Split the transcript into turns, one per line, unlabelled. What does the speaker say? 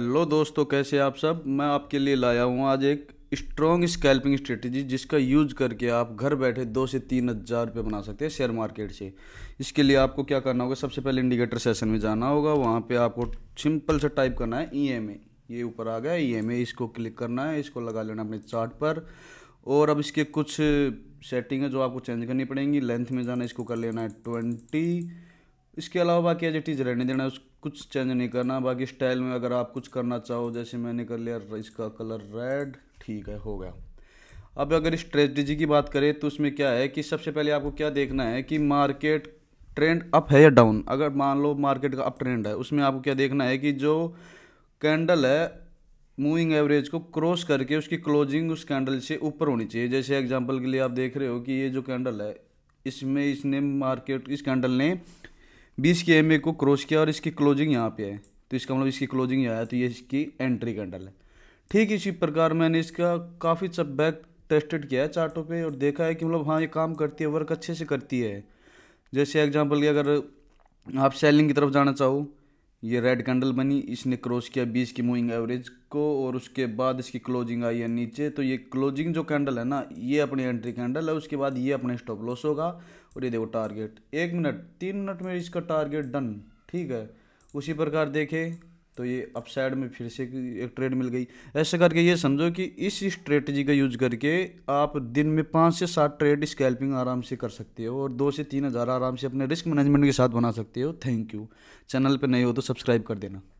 hello दोस्तों कैसे आप सब मैं आपके लिए लाया हूँ आज एक स्ट्रॉन्ग स्कैल्पिंग स्ट्रेटजी जिसका यूज करके आप घर बैठे दो से तीन हज़ार रुपये बना सकते हैं शेयर मार्केट से इसके लिए आपको क्या करना होगा सबसे पहले इंडिकेटर सेशन में जाना होगा वहाँ पे आपको सिंपल से टाइप करना है ई e ये ऊपर आ गया ई e इसको क्लिक करना है इसको लगा लेना अपने चार्ट पर और अब इसके कुछ सेटिंग है जो आपको चेंज करनी पड़ेंगी लेंथ में जाना इसको कर लेना है ट्वेंटी इसके अलावा बाकी एज इट इज़ रहने देना उस कुछ चेंज नहीं करना बाकी स्टाइल में अगर आप कुछ करना चाहो जैसे मैंने कर लिया इसका कलर रेड ठीक है हो गया अब अगर स्ट्रेटजी की बात करें तो उसमें क्या है कि सबसे पहले आपको क्या देखना है कि मार्केट ट्रेंड
अप है या डाउन
अगर मान लो मार्केट का अप ट्रेंड है उसमें आपको क्या देखना है कि जो कैंडल है मूविंग एवरेज को क्रॉस करके उसकी क्लोजिंग उस कैंडल से ऊपर होनी चाहिए जैसे एग्जांपल के लिए आप देख रहे हो कि ये जो कैंडल है इसमें इसने मार्केट इस कैंडल ने बीस के एम को क्रॉस किया और इसकी क्लोजिंग यहाँ पे है तो इसका मतलब इसकी क्लोजिंग यहाँ है तो ये इसकी एंट्री कैंडल है ठीक इसी प्रकार मैंने इसका काफ़ी सब बैक टेस्टेड किया है चार्टों पे और देखा है कि मतलब हाँ ये काम करती है वर्क अच्छे से करती है जैसे एग्जांपल की अगर आप सेलिंग की तरफ जाना चाहो ये रेड कैंडल बनी इसने क्रॉस किया बीस की मूविंग एवरेज को और उसके बाद इसकी क्लोजिंग आई है नीचे तो ये क्लोजिंग जो कैंडल है ना ये अपनी एंट्री कैंडल है उसके बाद ये अपने स्टॉप लॉस होगा और ये देखो टारगेट एक मिनट तीन मिनट में इसका टारगेट डन ठीक है उसी प्रकार देखें तो ये अपसाइड में फिर से एक ट्रेड मिल गई ऐसे करके ये समझो कि इस स्ट्रेटजी का यूज करके आप दिन में पाँच से सात ट्रेड स्कैल्पिंग आराम से कर सकते हो और दो से तीन हज़ार आराम से अपने रिस्क मैनेजमेंट के साथ बना सकते हो थैंक यू चैनल पर नहीं हो तो सब्सक्राइब कर देना